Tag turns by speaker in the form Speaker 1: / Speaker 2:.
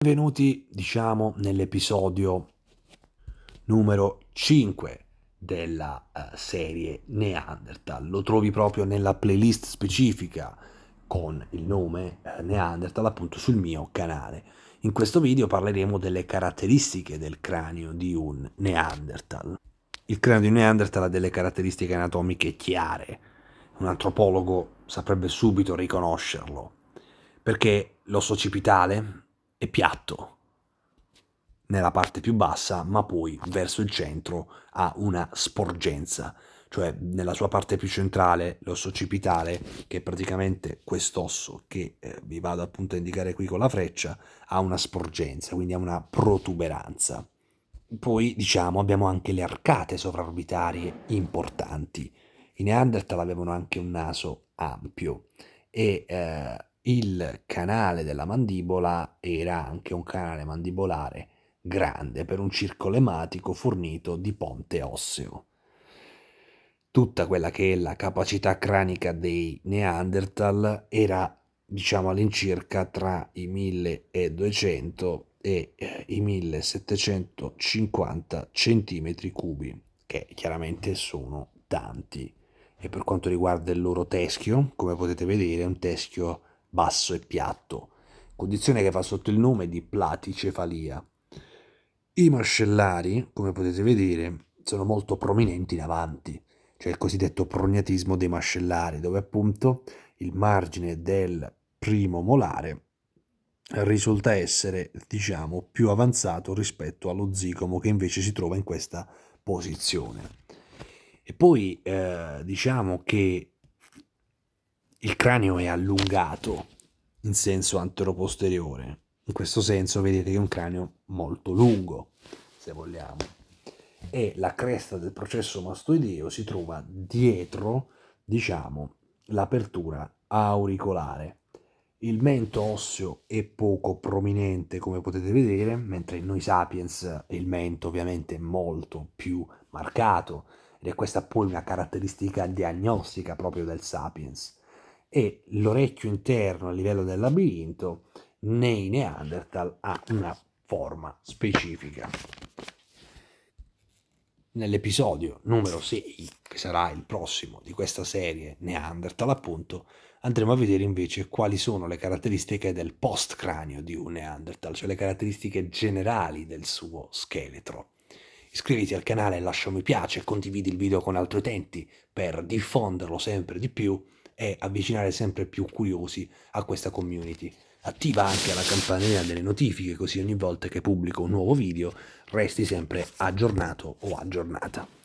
Speaker 1: Benvenuti, diciamo, nell'episodio numero 5 della eh, serie Neanderthal. Lo trovi proprio nella playlist specifica con il nome eh, Neanderthal appunto sul mio canale. In questo video parleremo delle caratteristiche del cranio di un Neanderthal. Il cranio di un Neanderthal ha delle caratteristiche anatomiche chiare. Un antropologo saprebbe subito riconoscerlo, perché l'osso occipitale, è piatto nella parte più bassa, ma poi verso il centro ha una sporgenza, cioè nella sua parte più centrale, l'osso occipitale, che è praticamente quest'osso che eh, vi vado appunto a indicare qui con la freccia, ha una sporgenza, quindi ha una protuberanza. Poi, diciamo, abbiamo anche le arcate sovraorbitarie importanti. I Neanderthal avevano anche un naso ampio e eh, il canale della mandibola era anche un canale mandibolare grande per un circolo ematico fornito di ponte osseo. Tutta quella che è la capacità cranica dei Neanderthal era diciamo all'incirca tra i 1200 e eh, i 1750 cm3, che chiaramente sono tanti. E per quanto riguarda il loro teschio, come potete vedere, è un teschio basso e piatto, condizione che va sotto il nome di platicefalia. I mascellari, come potete vedere, sono molto prominenti in avanti, cioè il cosiddetto prognatismo dei mascellari, dove appunto il margine del primo molare risulta essere, diciamo, più avanzato rispetto allo zigomo che invece si trova in questa posizione. E poi eh, diciamo che il cranio è allungato in senso anteroposteriore. In questo senso vedete che è un cranio molto lungo, se vogliamo. E la cresta del processo mastoideo si trova dietro, diciamo, l'apertura auricolare. Il mento osseo è poco prominente, come potete vedere, mentre in noi sapiens il mento ovviamente è molto più marcato ed è questa poi una caratteristica diagnostica proprio del sapiens e l'orecchio interno a livello del labirinto nei Neanderthal ha una forma specifica. Nell'episodio numero 6, che sarà il prossimo di questa serie Neanderthal appunto, andremo a vedere invece quali sono le caratteristiche del postcranio di un Neanderthal, cioè le caratteristiche generali del suo scheletro. Iscriviti al canale, lascia un mi piace, condividi il video con altri utenti per diffonderlo sempre di più e avvicinare sempre più curiosi a questa community. Attiva anche la campanella delle notifiche così ogni volta che pubblico un nuovo video resti sempre aggiornato o aggiornata.